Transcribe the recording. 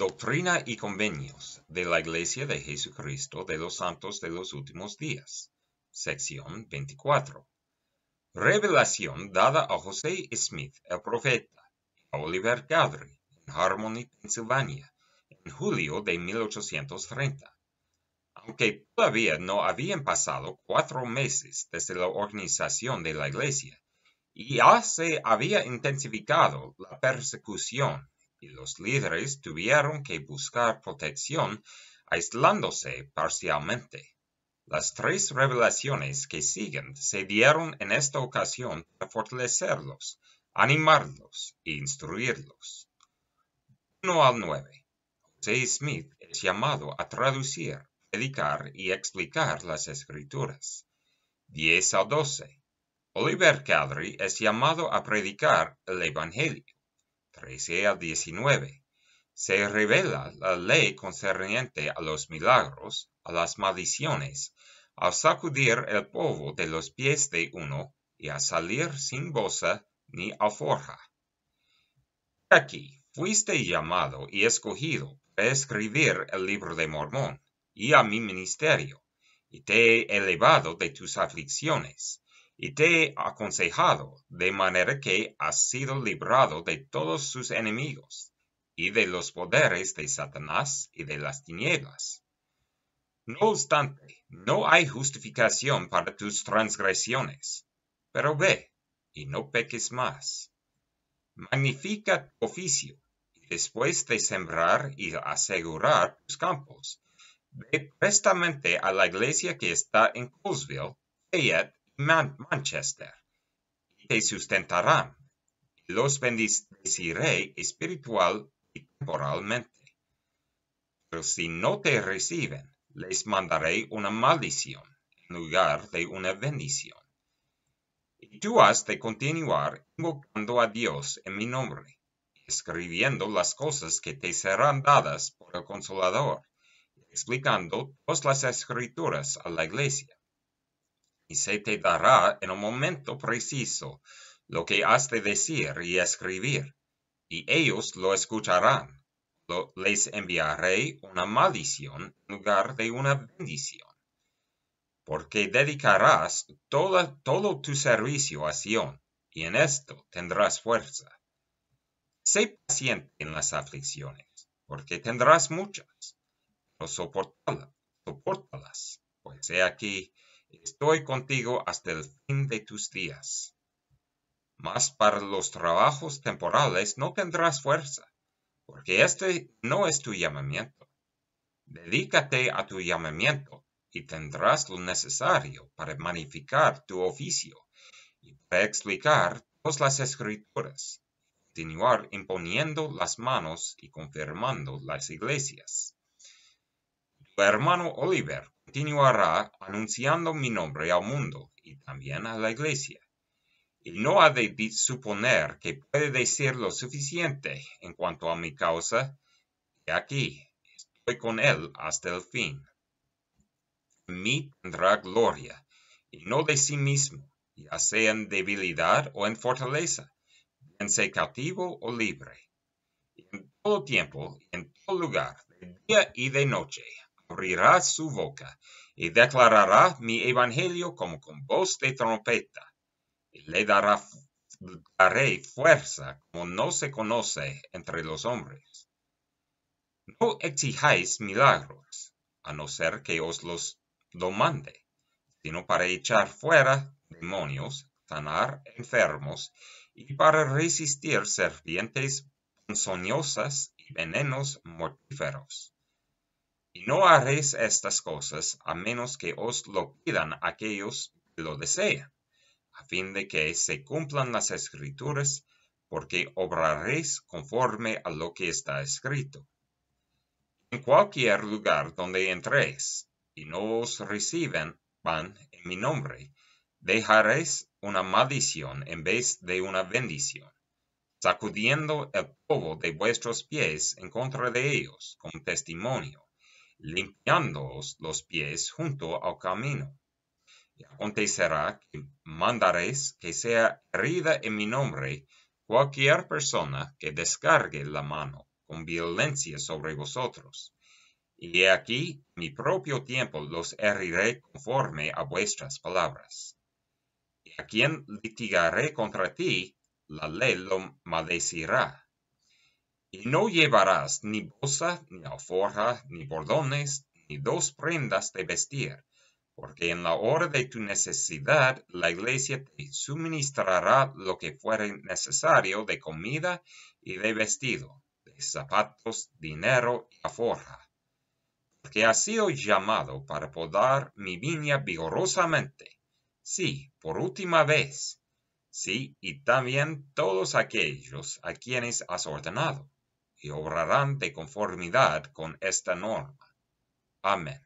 Doctrina y Convenios de la Iglesia de Jesucristo de los Santos de los Últimos Días, sección 24. Revelación dada a José Smith, el profeta, a Oliver Cowdery, en Harmony, Pensilvania, en julio de 1830. Aunque todavía no habían pasado cuatro meses desde la organización de la Iglesia, y ya se había intensificado la persecución y los líderes tuvieron que buscar protección aislándose parcialmente. Las tres revelaciones que siguen se dieron en esta ocasión para fortalecerlos, animarlos e instruirlos. 1 al 9. José Smith es llamado a traducir, predicar y explicar las escrituras. 10 al 12. Oliver Cowdery es llamado a predicar el Evangelio. 13 19, se revela la ley concerniente a los milagros, a las maldiciones, a sacudir el polvo de los pies de uno y a salir sin bolsa ni alforja. Aquí fuiste llamado y escogido para escribir el libro de Mormón y a mi ministerio, y te he elevado de tus aflicciones y te he aconsejado, de manera que has sido librado de todos sus enemigos, y de los poderes de Satanás y de las tinieblas. No obstante, no hay justificación para tus transgresiones. Pero ve, y no peques más. Magnifica tu oficio, y después de sembrar y asegurar tus campos, ve prestamente a la iglesia que está en Colesville, Manchester, y te sustentarán, y los bendeciré espiritual y temporalmente. Pero si no te reciben, les mandaré una maldición en lugar de una bendición. Y tú has de continuar invocando a Dios en mi nombre, escribiendo las cosas que te serán dadas por el Consolador, explicando todas las escrituras a la iglesia y se te dará en un momento preciso lo que has de decir y escribir, y ellos lo escucharán. les enviaré una maldición en lugar de una bendición, porque dedicarás todo tu servicio a Sion, y en esto tendrás fuerza. Sé paciente en las aflicciones, porque tendrás muchas, pero soportala, soportalas, pues he aquí, Estoy contigo hasta el fin de tus días. Mas para los trabajos temporales no tendrás fuerza, porque este no es tu llamamiento. Dedícate a tu llamamiento y tendrás lo necesario para magnificar tu oficio y para explicar todas las escrituras, continuar imponiendo las manos y confirmando las iglesias. Tu hermano Oliver continuará anunciando mi nombre al mundo y también a la iglesia. Y no ha de suponer que puede decir lo suficiente en cuanto a mi causa, y aquí estoy con él hasta el fin. En mí tendrá gloria, y no de sí mismo, ya sea en debilidad o en fortaleza, bien sea cautivo o libre. Y en todo tiempo y en todo lugar, de día y de noche, abrirá su boca y declarará mi evangelio como con voz de trompeta. Y le dará, daré fuerza como no se conoce entre los hombres. No exijáis milagros, a no ser que os los lo sino para echar fuera demonios, sanar enfermos y para resistir serpientes ponzoñosas y venenos mortíferos. Y no haréis estas cosas a menos que os lo pidan aquellos que lo desean, a fin de que se cumplan las escrituras, porque obraréis conforme a lo que está escrito. En cualquier lugar donde entréis y no os reciben van en mi nombre, dejaréis una maldición en vez de una bendición, sacudiendo el polvo de vuestros pies en contra de ellos con testimonio limpiando los, pies junto al camino. Y acontecerá que mandaréis que sea herida en mi nombre cualquier persona que descargue la mano con violencia sobre vosotros. Y he aquí mi propio tiempo los heriré conforme a vuestras palabras. Y a quien litigaré contra ti, la ley lo maldecirá y no llevarás ni bolsa, ni alforja, ni bordones, ni dos prendas de vestir, porque en la hora de tu necesidad la iglesia te suministrará lo que fuere necesario de comida y de vestido, de zapatos, dinero y alforja. Porque has sido llamado para podar mi viña vigorosamente, sí, por última vez, sí, y también todos aquellos a quienes has ordenado y obrarán de conformidad con esta norma. Amén.